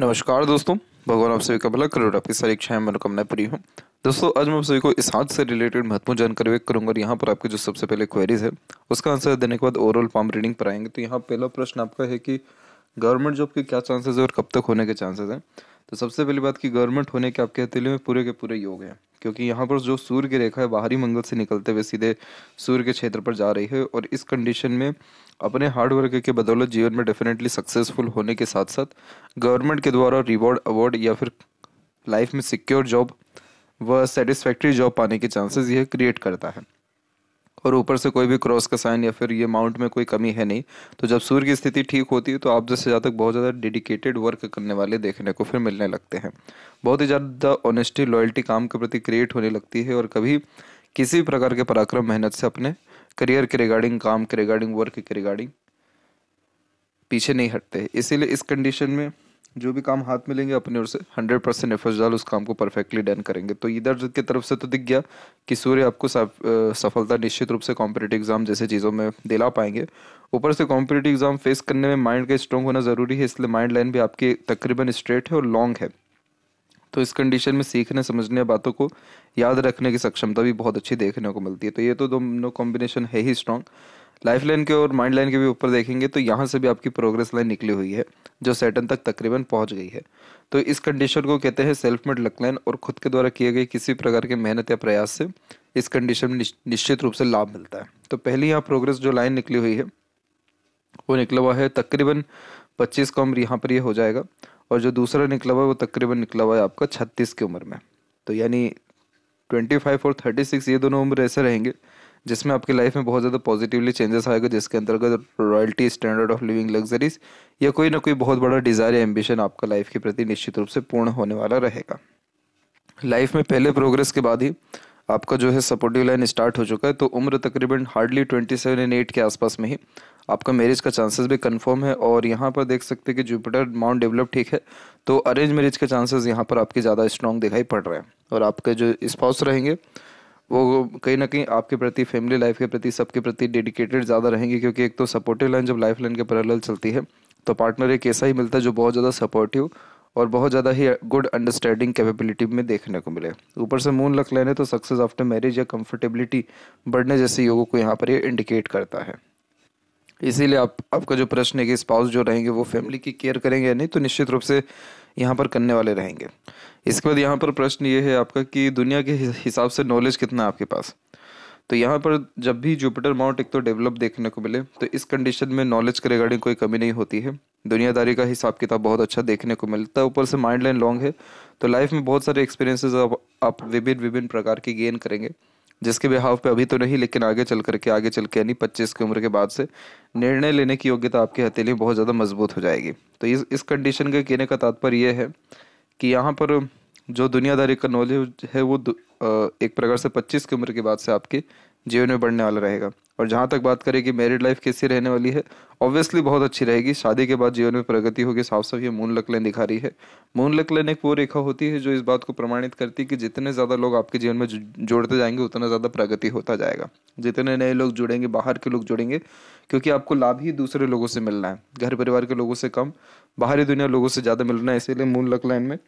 नमस्कार दोस्तों भगवान आप सभी का भला करोड़ आपकी सारी इच्छाएं मनोकामनाएं पूरी हूँ दोस्तों आज मैं आप सभी को इस हाथ से रिलेटेड महत्वपूर्ण जानकारी व्यक्त करूंगा और यहाँ पर आपकी जो सबसे पहले क्वेरीज है उसका आंसर देने के बाद ओवरऑल फॉर्म रीडिंग पर आएंगे तो यहाँ पहला प्रश्न आपका है कि गवर्नमेंट जॉब के क्या चांसेस है और कब तक होने के चांसेस हैं तो सबसे पहली बात कि गवर्नमेंट होने के आपके हथेली में पूरे के पूरे योग हैं क्योंकि यहाँ पर जो सूर्य की रेखा है बाहरी मंगल से निकलते हुए सीधे सूर्य के क्षेत्र पर जा रही है और इस कंडीशन में अपने हार्ड वर्क के बदौलत जीवन में डेफिनेटली सक्सेसफुल होने के साथ साथ गवर्नमेंट के द्वारा रिवॉर्ड अवार्ड या फिर लाइफ में सिक्योर जॉब व सेटिस्फैक्ट्री जॉब पाने के चांसेस यह क्रिएट करता है और ऊपर से कोई भी क्रॉस का साइन या फिर ये माउंट में कोई कमी है नहीं तो जब सूर्य की स्थिति ठीक होती है तो आप जैसे जातक बहुत ज़्यादा डेडिकेटेड वर्क करने वाले देखने को फिर मिलने लगते हैं बहुत ही ज़्यादा ऑनेस्टी लॉयल्टी काम के प्रति क्रिएट होने लगती है और कभी किसी भी प्रकार के पराक्रम मेहनत से अपने करियर के रिगार्डिंग काम के रिगार्डिंग वर्क के रिगार्डिंग पीछे नहीं हटते इसीलिए इस कंडीशन में जो भी काम हाथ में लेंगे अपने ओर से हंड्रेड परसेंट एफर्ट डाल उस काम को परफेक्टली डन करेंगे तो इधर की तरफ से तो दिख गया कि सूर्य आपको सफलता निश्चित रूप से कॉम्पिटेटिव एग्जाम जैसे चीज़ों में दिला पाएंगे ऊपर से कॉम्पिटेटिव एग्जाम फेस करने में माइंड का स्ट्रॉन्ग होना ज़रूरी है इसलिए माइंड लाइन भी आपकी तकरीबन स्ट्रेट है और लॉन्ग है तो इस कंडीशन में सीखने समझने बातों को याद रखने की सक्षमता भी बहुत अच्छी देखने को मिलती है तो ये तो दोनों कॉम्बिनेशन है ही स्ट्रॉन्ग लाइफ लाइन के और माइंड लाइन के भी ऊपर देखेंगे तो यहाँ से भी आपकी प्रोग्रेस लाइन निकली हुई है जो सेटन तक तकरीबन पहुँच गई है तो इस कंडीशन को कहते हैं सेल्फ मेड लक लाइन और खुद के द्वारा किए गए किसी प्रकार के मेहनत या प्रयास से इस कंडीशन में निश्चित रूप से लाभ मिलता है तो पहली यहाँ प्रोग्रेस जो लाइन निकली हुई है वो निकला हुआ है तकरीबन पच्चीस का उम्र यहाँ पर ये यह हो जाएगा और जो दूसरा निकला हुआ है वो तकरीबन निकला हुआ है आपका छत्तीस की उम्र में तो यानी ट्वेंटी फाइव और थर्टी सिक्स ये दोनों उम्र ऐसे रहेंगे जिसमें आपकी लाइफ में बहुत ज़्यादा पॉजिटिवली चेंजेस आएगा जिसके अंतर्गत royalty standard of living luxuries या कोई ना कोई बहुत बड़ा डिज़ायर या एम्बिशन आपका लाइफ के प्रति निश्चित रूप से पूर्ण होने वाला रहेगा लाइफ में पहले प्रोग्रेस के बाद ही आपका जो है सपोर्टिव लाइन स्टार्ट हो चुका है तो उम्र तकरीबन hardly twenty seven and eight के आसपास में ही आपका मैरिज का चांसेस भी कंफर्म है और यहाँ पर देख सकते हैं कि जुपिटर माउंट डेवलप ठीक है तो अरेंज मैरिज के चांसेस यहाँ पर आपके ज़्यादा स्ट्रॉन्ग दिखाई पड़ रहे हैं और आपके जो स्पाउस रहेंगे वो कहीं ना कहीं आपके प्रति फैमिली लाइफ के प्रति सबके प्रति डेडिकेटेड ज़्यादा रहेंगे क्योंकि एक तो सपोर्टिव लाइन जब लाइफ लाइन के पैरल चलती है तो पार्टनर एक ऐसा ही मिलता है जो बहुत ज़्यादा सपोर्टिव और बहुत ज़्यादा ही गुड अंडरस्टैंडिंग कैपेबिलिटी में देखने को मिले ऊपर से मून लक लेने तो सक्सेस आफ्टर मैरिज या कंफर्टेबिलिटी बढ़ने जैसे योगों को यहाँ पर ये इंडिकेट करता है इसीलिए आप आपका जो प्रश्न है कि स्पाउस जो रहेंगे वो फैमिली की केयर करेंगे या नहीं तो निश्चित रूप से यहाँ पर करने वाले रहेंगे इसके बाद यहाँ पर प्रश्न ये है आपका कि दुनिया के हिसाब से नॉलेज कितना है आपके पास तो यहाँ पर जब भी जुपिटर माउंट एक तो डेवलप देखने को मिले तो इस कंडीशन में नॉलेज के रिगार्डिंग कोई कमी नहीं होती है दुनियादारी का हिसाब किताब बहुत अच्छा देखने को मिलता है ऊपर से माइंड लाइन लॉन्ग है तो लाइफ में बहुत सारे एक्सपीरियंसेस आप आप विभिन्न विभिन्न प्रकार के गेन करेंगे जिसके बिहाव पे अभी तो नहीं लेकिन आगे चल करके आगे चल के यानी पच्चीस की उम्र के बाद से निर्णय लेने की योग्यता आपकी हथेली बहुत ज़्यादा मजबूत हो जाएगी तो इस इस कंडीशन के कहने का तात्पर्य यह है कि यहाँ पर जो दुनियादारी का नॉलेज है वो एक प्रकार से पच्चीस की उम्र के बाद से आपके जीवन में बढ़ने वाला रहेगा और जहाँ तक बात करें कि मैरिड लाइफ कैसी रहने वाली है ऑब्वियसली बहुत अच्छी रहेगी शादी के बाद जीवन में प्रगति होगी साफ साफ ये मून लक दिखा रही है मून लक एक वो रेखा होती है जो इस बात को प्रमाणित करती है कि जितने ज़्यादा लोग आपके जीवन में जोड़ते जाएंगे उतना ज़्यादा प्रगति होता जाएगा जितने नए लोग जुड़ेंगे बाहर के लोग जुड़ेंगे क्योंकि आपको लाभ ही दूसरे लोगों से मिलना है घर परिवार के लोगों से कम बाहरी दुनिया लोगों से ज़्यादा मिलना है इसीलिए मून लक लाइन में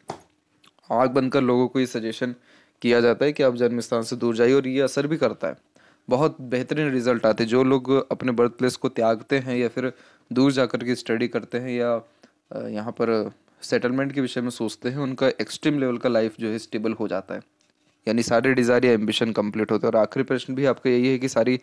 आँख बंद कर लोगों को ये सजेशन किया जाता है कि आप जन्म स्थान से दूर जाइए और ये असर भी करता है बहुत बेहतरीन रिजल्ट आते हैं जो लोग अपने बर्थ प्लेस को त्यागते हैं या फिर दूर जा कर के स्टडी करते हैं या यहाँ पर सेटलमेंट के विषय में सोचते हैं उनका एक्सट्रीम लेवल का लाइफ जो है स्टेबल हो जाता है यानी सारे डिज़ायर या एम्बिशन कंप्लीट होते हैं और आखिरी प्रश्न भी आपका यही है कि सारी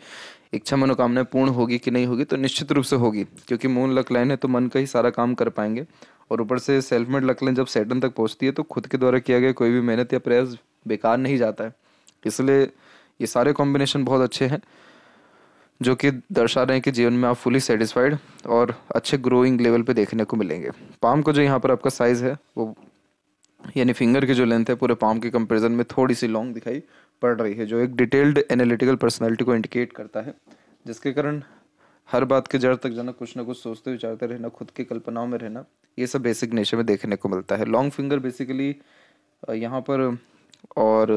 इच्छा मनोकामनाएं पूर्ण होगी कि नहीं होगी तो निश्चित रूप से होगी क्योंकि मून लक लाइन है तो मन का ही सारा काम कर पाएंगे और ऊपर से सेल्फ मेड लकलें जब सेटन तक पहुँचती है तो खुद के द्वारा किया गया कोई भी मेहनत या प्रयास बेकार नहीं जाता है इसलिए ये सारे कॉम्बिनेशन बहुत अच्छे हैं जो कि दर्शा रहे हैं कि जीवन में आप फुली सेटिस्फाइड और अच्छे ग्रोइंग लेवल पे देखने को मिलेंगे पाम को जो यहाँ पर आपका साइज़ है वो यानी फिंगर की जो लेंथ है पूरे पाम के कंपेरिजन में थोड़ी सी लॉन्ग दिखाई पड़ रही है जो एक डिटेल्ड एनालिटिकल पर्सनैलिटी को इंडिकेट करता है जिसके कारण हर बात के जड़ तक जाना कुछ ना कुछ सोचते विचारते रहना खुद की कल्पनाओं में रहना ये सब बेसिक नेचर में देखने को मिलता है लॉन्ग फिंगर बेसिकली यहाँ पर और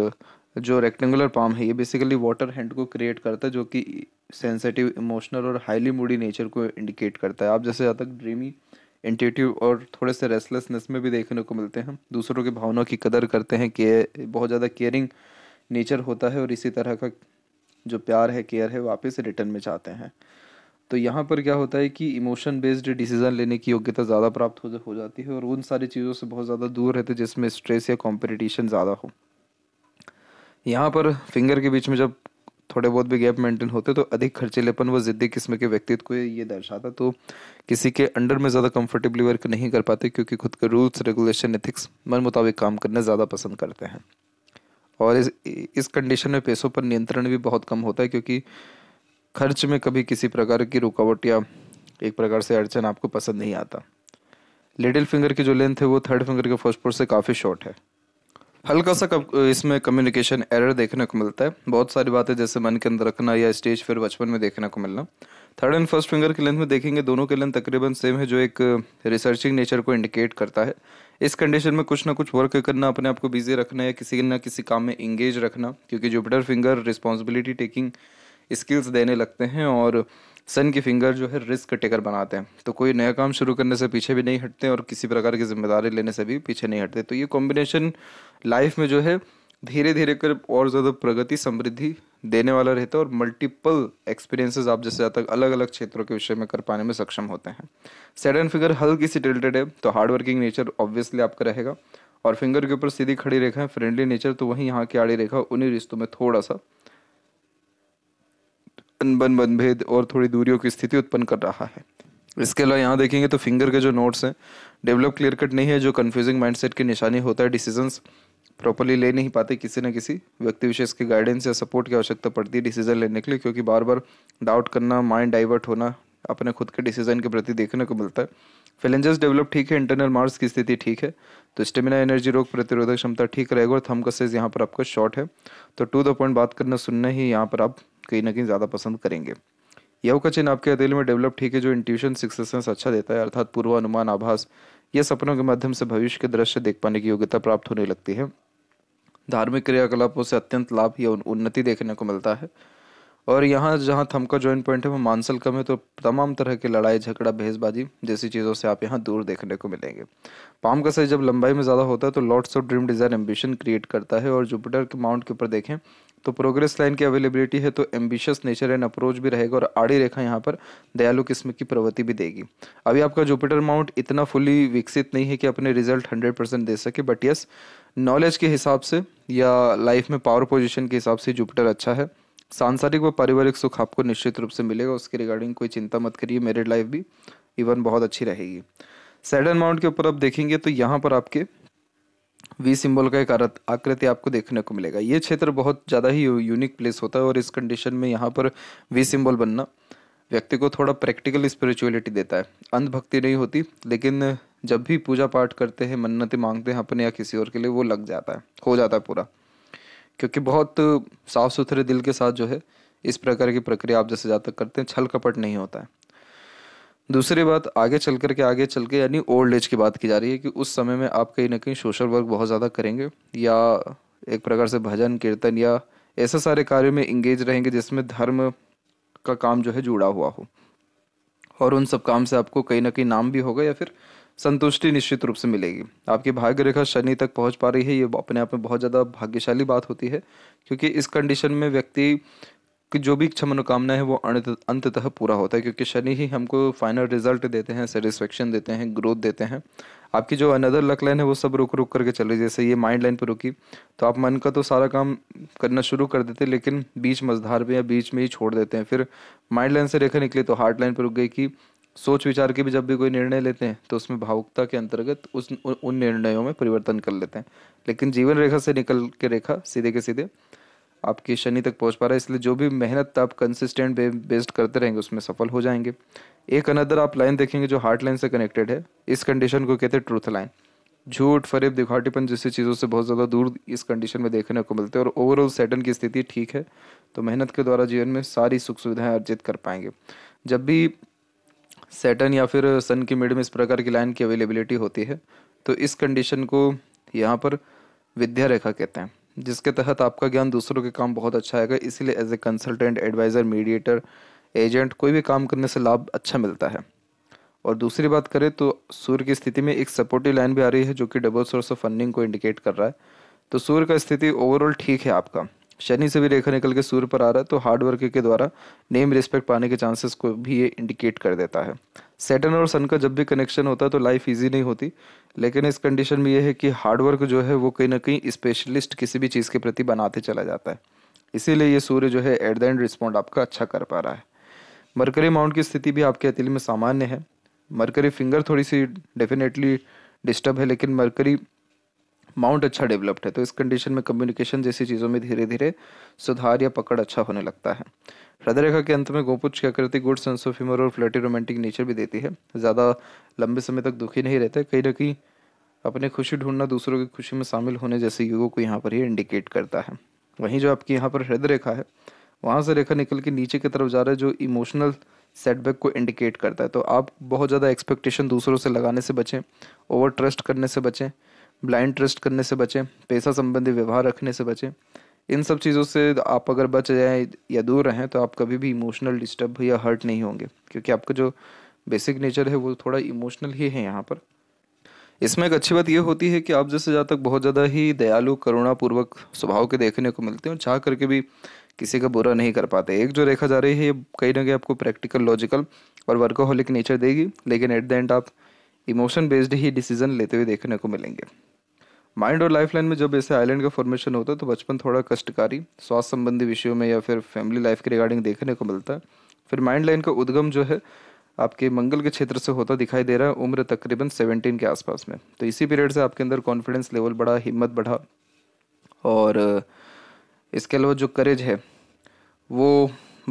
जो रेक्टेंगुलर पाम है ये बेसिकली वाटर हैंड को क्रिएट करता है जो कि सेंसिटिव इमोशनल और हाईली मूडी नेचर को इंडिकेट करता है आप जैसे ज़्यादा ड्रीमी इंटेटिव और थोड़े से रेस्टलेसनेस में भी देखने को मिलते हैं दूसरों की भावनाओं की कदर करते हैं के बहुत ज़्यादा केयरिंग नेचर होता है और इसी तरह का जो प्यार है केयर है वापस रिटर्न में चाहते हैं तो यहाँ पर क्या होता है कि इमोशन बेस्ड डिसीज़न लेने की योग्यता ज़्यादा प्राप्त हो हो जाती है और उन सारी चीज़ों से बहुत ज़्यादा दूर रहते हैं जिसमें स्ट्रेस या कॉम्पिटिशन ज़्यादा हो यहाँ पर फिंगर के बीच में जब थोड़े बहुत भी गैप मेंटेन होते तो अधिक लेपन व ज़िद्दी किस्म के व्यक्तित्व को ये दर्शाता तो किसी के अंडर में ज़्यादा कंफर्टेबली वर्क नहीं कर पाते क्योंकि खुद के रूल्स रेगुलेशन एथिक्स मन मुताबिक काम करना ज़्यादा पसंद करते हैं और इस इस कंडीशन में पैसों पर नियंत्रण भी बहुत कम होता है क्योंकि खर्च में कभी किसी प्रकार की रुकावट या एक प्रकार से अड़चन आपको पसंद नहीं आता लिटिल फिंगर की जो लेंथ है वो थर्ड फिंगर के फर्स्ट फोर से काफ़ी शॉर्ट है हल्का सा कब इसमें कम्युनिकेशन एरर देखने को मिलता है बहुत सारी बातें जैसे मन के अंदर रखना या स्टेज फिर बचपन में देखने को मिलना थर्ड एंड फर्स्ट फिंगर की लेंथ में देखेंगे दोनों के लेंथ तकरीबन सेम है जो एक रिसर्चिंग नेचर को इंडिकेट करता है इस कंडीशन में कुछ ना कुछ वर्क करना अपने आप को बिजी रखना या किसी ना किसी काम में इंगेज रखना क्योंकि Jupiter finger responsibility taking skills देने लगते हैं और सन की फिंगर जो है रिस्क टेकर बनाते हैं तो कोई नया काम शुरू करने से पीछे भी नहीं हटते और किसी प्रकार की जिम्मेदारी लेने से भी पीछे नहीं हटते तो ये कॉम्बिनेशन लाइफ में जो है धीरे धीरे कर और ज़्यादा प्रगति समृद्धि देने वाला रहता है और मल्टीपल एक्सपीरियंसेस आप जैसे ज़्यादा अलग अलग क्षेत्रों के विषय में कर पाने में सक्षम होते हैं सेडन फिगर हल्की सी टिल्टेड है तो हार्ड वर्किंग नेचर ऑब्वियसली आपका रहेगा और फिंगर के ऊपर सीधी खड़ी रेखा है फ्रेंडली नेचर तो वहीं यहाँ की आड़ी रेखा उन्हीं रिश्तों में थोड़ा सा अनबन मनभेद और थोड़ी दूरियों की स्थिति उत्पन्न कर रहा है इसके अलावा यहाँ देखेंगे तो फिंगर के जो नोट्स हैं डेवलप क्लियर कट नहीं है जो कन्फ्यूजिंग माइंडसेट की निशानी होता है डिसीजंस प्रॉपरली ले नहीं पाते किसी न किसी व्यक्ति विशेष के गाइडेंस या सपोर्ट की आवश्यकता पड़ती है डिसीजन लेने के लिए क्योंकि बार बार डाउट करना माइंड डाइवर्ट होना अपने खुद के डिसीजन के प्रति देखने को मिलता है फैलेंजेस डेवलप ठीक है इंटरनल मार्स की स्थिति ठीक है तो स्टेमिना एनर्जी रोग प्रतिरोधक क्षमता ठीक रहेगा और थम का सेज यहाँ पर आपका शॉर्ट है तो टू द पॉइंट बात करना सुनना ही यहाँ पर आप कहीं ना कहीं ज़्यादा पसंद करेंगे यह का चिन्ह आपके दिल में डेवलप ठीक है जो इंट्यूशन सिक्स अच्छा देता है अर्थात पूर्व अनुमान आभास यह सपनों के माध्यम से भविष्य के दृश्य देख पाने की योग्यता प्राप्त होने लगती है धार्मिक क्रियाकलापों से अत्यंत लाभ या उन्नति देखने को मिलता है और यहाँ जहाँ थम का जॉइंट पॉइंट है वह मानसल कम है तो तमाम तरह के लड़ाई झगड़ा भेजबाजी जैसी चीज़ों से आप यहाँ दूर देखने को मिलेंगे पाम का सही जब लंबाई में ज़्यादा होता है तो lots of dream design ambition create करता है और जुपिटर के माउंट के ऊपर देखें तो प्रोग्रेस लाइन की अवेलेबिलिटी है तो एम्बिशियस नेचर एंड अप्रोच भी रहेगा और आड़ी रेखा यहाँ पर दयालु किस्म की प्रवृत्ति भी देगी अभी आपका जुपिटर माउंट इतना फुली विकसित नहीं है कि अपने रिजल्ट हंड्रेड दे सके बट यस नॉलेज के हिसाब से या लाइफ में पावर पोजिशन के हिसाब से जुपिटर अच्छा है सांसारिक व पारिवारिक सुख आपको निश्चित रूप से मिलेगा उसके रिगार्डिंग कोई चिंता मत करिए मेरिड लाइफ भी इवन बहुत अच्छी रहेगी सैडन माउंट के ऊपर आप देखेंगे तो यहाँ पर आपके वी सिंबल का एक आकृति आपको देखने को मिलेगा ये क्षेत्र बहुत ज़्यादा ही यूनिक प्लेस होता है और इस कंडीशन में यहाँ पर वी सिंबल बनना व्यक्ति को थोड़ा प्रैक्टिकल स्पिरिचुअलिटी देता है अंधभक्ति नहीं होती लेकिन जब भी पूजा पाठ करते हैं मन्नतें मांगते हैं अपने या किसी और के लिए वो लग जाता है हो जाता है पूरा क्योंकि बहुत साफ़ सुथरे दिल के साथ जो है इस प्रकार की प्रक्रिया आप जैसे जहाँ तक करते हैं छल कपट नहीं होता है दूसरी बात आगे चल करके आगे चल के यानी ओल्ड एज की बात की जा रही है कि उस समय में आप कहीं ना कहीं सोशल वर्क बहुत ज़्यादा करेंगे या एक प्रकार से भजन कीर्तन या ऐसे सारे कार्यों में इंगेज रहेंगे जिसमें धर्म का काम जो है जुड़ा हुआ हो और उन सब काम से आपको कहीं ना कहीं नाम भी होगा या फिर संतुष्टि निश्चित रूप से मिलेगी आपकी भाग्य रेखा शनि तक पहुंच पा रही है ये अपने आप में बहुत ज़्यादा भाग्यशाली बात होती है क्योंकि इस कंडीशन में व्यक्ति कि जो भी मनोकामना है वो अंततः पूरा होता है क्योंकि शनि ही हमको फाइनल रिजल्ट देते हैं सेटिस्फेक्शन देते हैं ग्रोथ देते हैं आपकी जो अनदर लक लाइन है वो सब रुक रुक करके चल रही जैसे ये माइंड लाइन पर रुकी तो आप मन का तो सारा काम करना शुरू कर देते लेकिन बीच मझधार में या बीच में ही छोड़ देते हैं फिर माइंड लाइन से रेखा निकली तो हार्ट लाइन पर रुक गई कि सोच विचार के भी जब भी कोई निर्णय लेते हैं तो उसमें भावुकता के अंतर्गत उस उन निर्णयों में परिवर्तन कर लेते हैं लेकिन जीवन रेखा से निकल के रेखा सीधे के सीधे आपके शनि तक पहुंच पा रहा है इसलिए जो भी मेहनत आप कंसिस्टेंट बेस्ड करते रहेंगे उसमें सफल हो जाएंगे एक अनदर आप लाइन देखेंगे जो हार्ट लाइन से कनेक्टेड है इस कंडीशन को कहते हैं ट्रूथ लाइन झूठ फरेब दिखाटीपन जैसी चीज़ों से बहुत ज़्यादा दूर इस कंडीशन में देखने को मिलते हैं और ओवरऑल सेटन की स्थिति ठीक है तो मेहनत के द्वारा जीवन में सारी सुख सुविधाएं अर्जित कर पाएंगे जब भी सेटन या फिर सन की मिड में इस प्रकार की लाइन की अवेलेबिलिटी होती है तो इस कंडीशन को यहाँ पर विद्या रेखा कहते हैं जिसके तहत आपका ज्ञान दूसरों के काम बहुत अच्छा आएगा इसीलिए as a consultant adviser mediator agent कोई भी काम करने से लाभ अच्छा मिलता है और दूसरी बात करें तो सूर्य की स्थिति में एक सपोर्टिव लाइन भी आ रही है जो कि डबल सोर्स ऑफ फंडिंग को इंडिकेट कर रहा है तो सूर्य का स्थिति ओवरऑल ठीक है आपका शनि से भी रेखा निकल के सूर्य पर आ रहा है तो हार्डवर्क के द्वारा नेम रिस्पेक्ट पाने के चांसेस को भी ये इंडिकेट कर देता है सेटन और सन का जब भी कनेक्शन होता है तो लाइफ इजी नहीं होती लेकिन इस कंडीशन में यह है कि हार्डवर्क जो है वो कहीं ना कहीं स्पेशलिस्ट किसी भी चीज़ के प्रति बनाते चला जाता है इसीलिए ये सूर्य जो है एट द एंड रिस्पॉन्ड आपका अच्छा कर पा रहा है मरकरी माउंट की स्थिति भी आपके अतिल में सामान्य है मरकरी फिंगर थोड़ी सी डेफिनेटली डिस्टर्ब है लेकिन मरकरी माउंट अच्छा डेवलप्ड है तो इस कंडीशन में कम्युनिकेशन जैसी चीज़ों में धीरे धीरे सुधार या पकड़ अच्छा होने लगता है हृदय रेखा के अंत में गोपुच की आकृति गुड सेंस ऑफ ह्यूमर और फ्लैटी रोमांटिक नेचर भी देती है ज़्यादा लंबे समय तक दुखी नहीं रहते कहीं ना कहीं अपने खुशी ढूंढना दूसरों की खुशी में शामिल होने जैसे युगों को यहाँ पर ही इंडिकेट करता है वहीं जो आपकी यहाँ पर हृदय रेखा है वहाँ से रेखा निकल के नीचे की तरफ जा रहा है जो इमोशनल सेटबैक को इंडिकेट करता है तो आप बहुत ज़्यादा एक्सपेक्टेशन दूसरों से लगाने से बचें ओवर ट्रस्ट करने से बचें ब्लाइंड ट्रस्ट करने से बचें पैसा संबंधी व्यवहार रखने से बचें इन सब चीज़ों से आप अगर बच जाएँ या दूर रहें तो आप कभी भी इमोशनल डिस्टर्ब या हर्ट नहीं होंगे क्योंकि आपका जो बेसिक नेचर है वो थोड़ा इमोशनल ही है यहाँ पर इसमें एक अच्छी बात यह होती है कि आप जैसे जहाँ तक बहुत ज़्यादा ही दयालु करुणापूर्वक स्वभाव के देखने को मिलते हैं चाह करके भी किसी का बुरा नहीं कर पाते एक जो रेखा जा रही है ये कहीं ना कहीं आपको प्रैक्टिकल लॉजिकल और वर्कोहोलिक नेचर देगी लेकिन एट द एंड आप इमोशन बेस्ड ही डिसीजन लेते हुए देखने को मिलेंगे माइंड और लाइफ लाइन में जब ऐसे आइलैंड का फॉर्मेशन होता है तो बचपन थोड़ा कष्टकारी स्वास्थ्य संबंधी विषयों में या फिर फैमिली लाइफ के रिगार्डिंग देखने को मिलता है फिर माइंड लाइन का उद्गम जो है आपके मंगल के क्षेत्र से होता दिखाई दे रहा है उम्र तकरीबन सेवनटीन के आसपास में तो इसी पीरियड से आपके अंदर कॉन्फिडेंस लेवल बढ़ा हिम्मत बढ़ा और इसके अलावा जो करेज है वो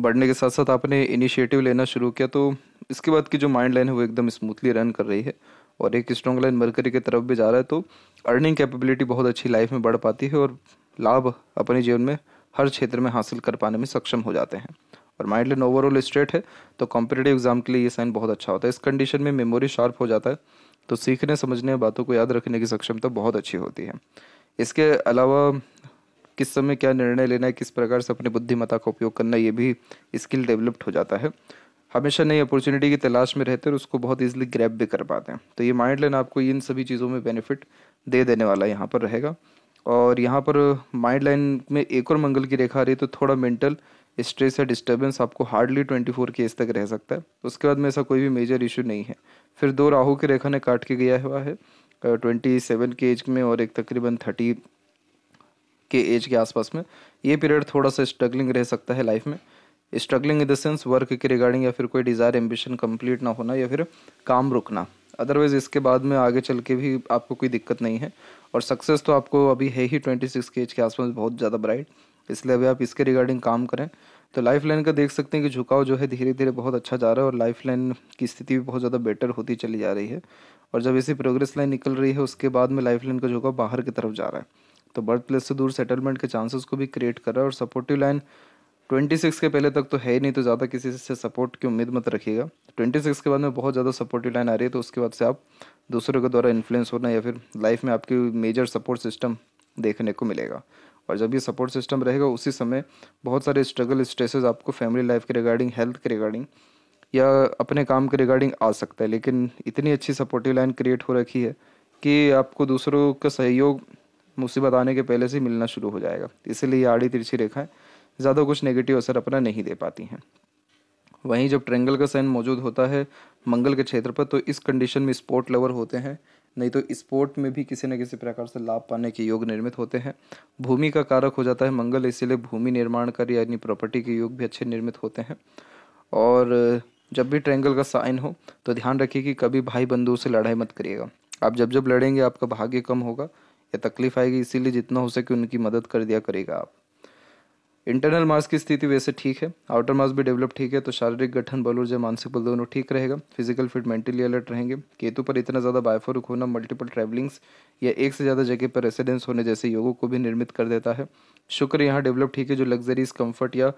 बढ़ने के साथ साथ आपने इनिशिएटिव लेना शुरू किया तो इसके बाद की जो माइंड लाइन है वो एकदम स्मूथली रन कर रही है और एक स्ट्रॉन्ग लाइन मरकरी की तरफ भी जा रहा है तो अर्निंग कैपेबिलिटी बहुत अच्छी लाइफ में बढ़ पाती है और लाभ अपने जीवन में हर क्षेत्र में हासिल कर पाने में सक्षम हो जाते हैं और माइंड लाइन ओवरऑल स्ट्रेट है तो कॉम्पिटेटिव एग्जाम के लिए ये साइन बहुत अच्छा होता है इस कंडीशन में मेमोरी शार्प हो जाता है तो सीखने समझने बातों को याद रखने की सक्षमता बहुत अच्छी होती है इसके अलावा किस समय क्या निर्णय लेना है किस प्रकार से अपनी बुद्धिमत्ता का उपयोग करना ये भी स्किल डेवलप्ड हो जाता है हमेशा नई अपॉर्चुनिटी की तलाश में रहते हैं और उसको बहुत ईजिली ग्रैप भी कर पाते हैं तो ये माइंड लेन आपको इन सभी चीज़ों में बेनिफिट दे देने वाला यहाँ पर रहेगा और यहाँ पर माइंड लाइन में एक और मंगल की रेखा आ रही है तो थोड़ा मेंटल स्ट्रेस या डिस्टर्बेंस आपको हार्डली ट्वेंटी फोर केस तक रह सकता है उसके बाद में ऐसा कोई भी मेजर इशू नहीं है फिर दो राहु की रेखा ने काट के गया हुआ है ट्वेंटी सेवन के एज में और एक तकरीबन थर्टी के एज के आसपास में ये पीरियड थोड़ा सा स्ट्रगलिंग रह सकता है लाइफ में struggling in the sense work के रिगार्डिंग या फिर कोई डिज़ायर एम्बिशन कंप्लीट ना होना या फिर काम रुकना अदरवाइज़ इसके बाद में आगे चल के भी आपको कोई दिक्कत नहीं है और सक्सेस तो आपको अभी है ही ट्वेंटी सिक्स के एज के आसपास बहुत ज़्यादा ब्राइट इसलिए अभी आप इसके रिगार्डिंग काम करें तो लाइफ लाइन का देख सकते हैं कि झुकाव जो है धीरे धीरे बहुत अच्छा जा रहा है और लाइफ लाइन की स्थिति भी बहुत ज़्यादा बेटर होती चली जा रही है और जब ऐसी प्रोग्रेस लाइन निकल रही है उसके बाद में लाइफ लाइन का झुकाव बाहर की तरफ जा रहा है तो बर्थ प्लेस से दूर सेटलमेंट के चांसेस को भी क्रिएट कर रहा है और सपोर्टिव लाइन 26 के पहले तक तो है ही नहीं तो ज़्यादा किसी से सपोर्ट की उम्मीद मत रखिएगा 26 के बाद में बहुत ज़्यादा सपोर्टिव लाइन आ रही है तो उसके बाद से आप दूसरों के द्वारा इन्फ्लुएंस होना या फिर लाइफ में आपकी मेजर सपोर्ट सिस्टम देखने को मिलेगा और जब ये सपोर्ट सिस्टम रहेगा उसी समय बहुत सारे स्ट्रगल स्ट्रेसेस आपको फैमिली लाइफ के रिगार्डिंग हेल्थ के रिगार्डिंग या अपने काम के रिगार्डिंग आ सकता है लेकिन इतनी अच्छी सपोर्टिव लाइन क्रिएट हो रखी है कि आपको दूसरों का सहयोग मुसीबत आने के पहले से मिलना शुरू हो जाएगा इसीलिए आड़ी तिरछी रेखाएं ज़्यादा कुछ नेगेटिव असर अपना नहीं दे पाती हैं वहीं जब ट्रेंगल का साइन मौजूद होता है मंगल के क्षेत्र पर तो इस कंडीशन में स्पोर्ट लवर होते हैं नहीं तो स्पोर्ट में भी किसी न किसी प्रकार से लाभ पाने के योग निर्मित होते हैं भूमि का कारक हो जाता है मंगल इसीलिए भूमि निर्माण कर यानी प्रॉपर्टी के योग भी अच्छे निर्मित होते हैं और जब भी ट्रेंगल का साइन हो तो ध्यान रखिए कि कभी भाई बंधुओं से लड़ाई मत करिएगा आप जब जब लड़ेंगे आपका भाग्य कम होगा या तकलीफ आएगी इसीलिए जितना हो सके उनकी मदद कर दिया करेगा आप इंटरनल मार्स की स्थिति वैसे ठीक है आउटर मार्स भी डेवलप ठीक है तो शारीरिक गठन बल ऊर्जा मानसिक बल दोनों ठीक रहेगा फिजिकल फिट मेंटली अलर्ट रहेंगे केतु पर इतना ज़्यादा बायफोरुक होना मल्टीपल ट्रैवलिंग्स या एक से ज़्यादा जगह पर रेसिडेंस होने जैसे योगों को भी निर्मित कर देता है शुक्र यहाँ डेवलप ठीक है जो लग्जरीज कम्फर्ट या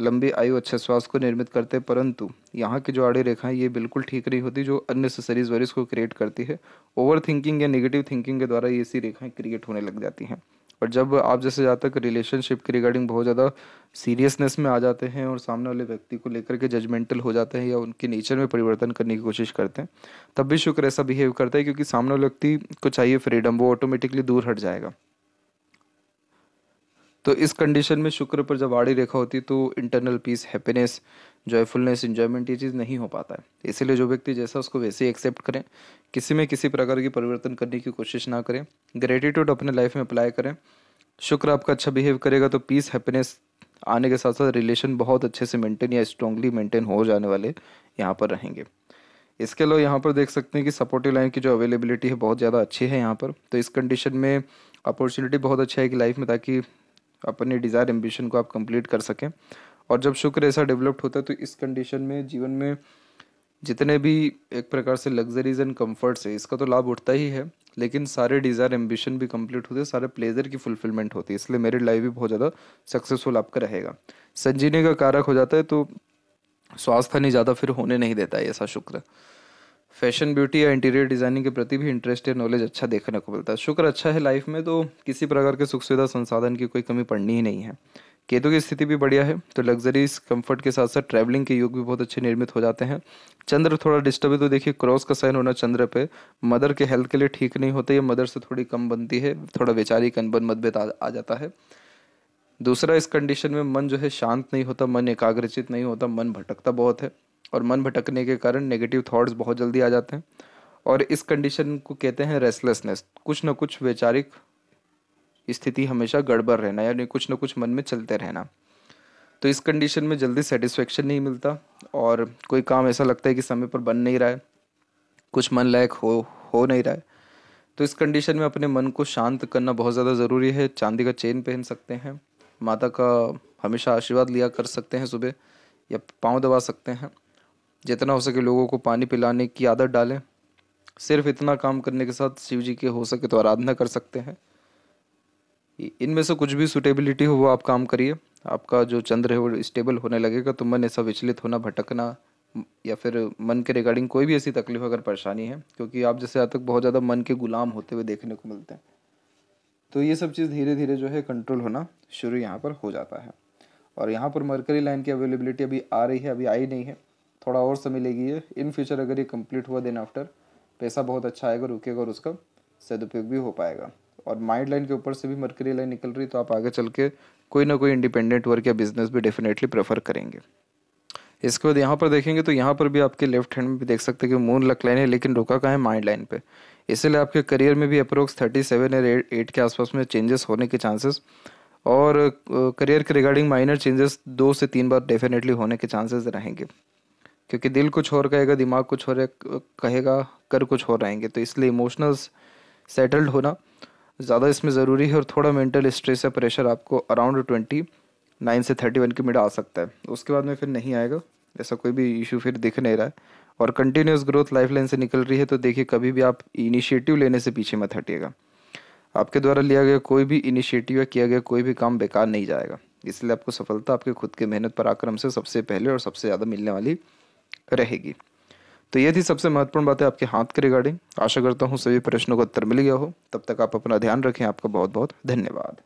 लंबी आयु अच्छे स्वास्थ्य को निर्मित करते हैं परंतु यहाँ की जो आड़ी रेखाएं ये बिल्कुल ठीक नहीं होती जो अननेसेसरीज वरीज को क्रिएट करती है ओवर थिंकिंग या नेगेटिव थिंकिंग के द्वारा ये सी रेखाएं क्रिएट होने लग जाती हैं और जब आप जैसे जहाँ तक रिलेशनशिप के रिगार्डिंग बहुत ज़्यादा सीरियसनेस में आ जाते हैं और सामने वाले व्यक्ति को लेकर के जजमेंटल हो जाते हैं या उनके नेचर में परिवर्तन करने की कोशिश करते हैं तब भी शुक्र ऐसा बिहेव करता है क्योंकि सामने वाले व्यक्ति को चाहिए फ्रीडम वो ऑटोमेटिकली दूर हट जाएगा तो इस कंडीशन में शुक्र पर जब आड़ी रेखा होती तो internal peace happiness joyfulness enjoyment ये चीज़ नहीं हो पाता है इसीलिए जो व्यक्ति जैसा उसको वैसे ही एक्सेप्ट करें किसी में किसी प्रकार की परिवर्तन करने की कोशिश ना करें ग्रेटिट्यूड अपने लाइफ में अप्लाई करें शुक्र आपका अच्छा बिहेव करेगा तो पीस हैप्पीनेस आने के साथ साथ रिलेशन बहुत अच्छे से मेंटेन या स्ट्रॉन्गली मेंटेन हो जाने वाले यहाँ पर रहेंगे इसके अलावा यहाँ पर देख सकते हैं कि सपोर्टिव लाइन की जो अवेलेबिलिटी है बहुत ज़्यादा अच्छी है यहाँ पर तो इस कंडीशन में अपॉर्चुनिटी बहुत अच्छा है कि लाइफ में ताकि अपने डिज़ायर एम्बिशन को आप कंप्लीट कर सकें और जब शुक्र ऐसा डेवलप्ड होता है तो इस कंडीशन में जीवन में जितने भी एक प्रकार से लग्जरीज एंड कम्फर्ट्स है इसका तो लाभ उठता ही है लेकिन सारे डिज़ायर एम्बिशन भी कंप्लीट होते हैं सारे प्लेजर की फुलफिलमेंट होती है इसलिए मेरी लाइफ भी बहुत ज़्यादा सक्सेसफुल आपका रहेगा संजीने का कारक हो जाता है तो स्वास्थ्य नहीं ज़्यादा फिर होने नहीं देता है ऐसा शुक्र फैशन ब्यूटी या इंटीरियर डिज़ाइनिंग के प्रति भी इंटरेस्ट या नॉलेज अच्छा देखने को मिलता है शुक्र अच्छा है लाइफ में तो किसी प्रकार के सुख सुविधा संसाधन की कोई कमी पड़नी ही नहीं है केतु की स्थिति भी बढ़िया है तो लग्जरीज कंफर्ट के साथ साथ ट्रैवलिंग के योग भी बहुत अच्छे निर्मित हो जाते हैं चंद्र थोड़ा डिस्टर्ब है तो देखिए क्रॉस का साइन होना चंद्र पे मदर के हेल्थ के लिए ठीक नहीं होता या मदर से थोड़ी कम बनती है थोड़ा वैचारिक अनबन मतभेद आ जाता है दूसरा इस कंडीशन में मन जो है शांत नहीं होता मन एकाग्रचित नहीं होता मन भटकता बहुत है और मन भटकने के कारण नेगेटिव थॉट्स बहुत जल्दी आ जाते हैं और इस कंडीशन को कहते हैं रेसलेसनेस कुछ ना कुछ वैचारिक स्थिति हमेशा गड़बड़ रहना यानी कुछ ना कुछ मन में चलते रहना तो इस कंडीशन में जल्दी सेटिस्फेक्शन नहीं मिलता और कोई काम ऐसा लगता है कि समय पर बन नहीं रहा है कुछ मन लायक हो हो नहीं रहा है तो इस कंडीशन में अपने मन को शांत करना बहुत ज़्यादा ज़रूरी है चांदी का चेन पहन सकते हैं माता का हमेशा आशीर्वाद लिया कर सकते हैं सुबह या पाँव दबा सकते हैं जितना हो सके लोगों को पानी पिलाने की आदत डालें सिर्फ इतना काम करने के साथ शिव जी के हो सके तो आराधना कर सकते हैं इनमें से कुछ भी सुटेबिलिटी हो वो आप काम करिए आपका जो चंद्र है वो स्टेबल होने लगेगा तो मन ऐसा विचलित होना भटकना या फिर मन के रिगार्डिंग कोई भी ऐसी तकलीफ अगर परेशानी है क्योंकि आप जैसे आज तक बहुत ज़्यादा मन के गुलाम होते हुए देखने को मिलते हैं तो ये सब चीज़ धीरे धीरे जो है कंट्रोल होना शुरू यहाँ पर हो जाता है और यहाँ पर मरकरी लाइन की अवेलेबिलिटी अभी आ रही है अभी आई नहीं है थोड़ा और समय लेगी ये इन फ्यूचर अगर ये कंप्लीट हुआ देन आफ्टर पैसा बहुत अच्छा आएगा रुकेगा और उसका सदुपयोग भी हो पाएगा और माइंड लाइन के ऊपर से भी मरकरी लाइन निकल रही तो आप आगे चल के कोई ना कोई इंडिपेंडेंट वर्क या बिजनेस भी डेफिनेटली प्रेफर करेंगे इसके बाद यहाँ पर देखेंगे तो यहाँ पर भी आपके लेफ्ट हैंड में भी देख सकते हैं कि मून लक लाइन है लेकिन रुका का है माइंड लाइन पे इसलिए आपके करियर में भी अप्रोक्स थर्टी सेवन या एट के आसपास में चेंजेस होने के चांसेस और करियर के रिगार्डिंग माइनर चेंजेस दो से तीन बार डेफिनेटली होने के चांसेस रहेंगे क्योंकि दिल कुछ और कहेगा दिमाग कुछ और कहेगा कर कुछ और आएंगे तो इसलिए इमोशनल सेटल्ड होना ज़्यादा इसमें ज़रूरी है और थोड़ा मेंटल स्ट्रेस या प्रेशर आपको अराउंड ट्वेंटी नाइन से थर्टी वन के मिड आ सकता है उसके बाद में फिर नहीं आएगा ऐसा कोई भी इशू फिर दिख नहीं रहा है और कंटिन्यूस ग्रोथ लाइफ लाइन से निकल रही है तो देखिए कभी भी आप इनिशिएटिव लेने से पीछे मत हटिएगा आपके द्वारा लिया गया कोई भी इनिशिएटिव या किया गया कोई भी काम बेकार नहीं जाएगा इसलिए आपको सफलता आपके खुद के मेहनत पर से सबसे पहले और सबसे ज़्यादा मिलने वाली रहेगी तो ये थी सबसे महत्वपूर्ण बातें आपके हाथ के रिगार्डिंग आशा करता हूँ सभी प्रश्नों का उत्तर मिल गया हो तब तक आप अपना ध्यान रखें आपका बहुत बहुत धन्यवाद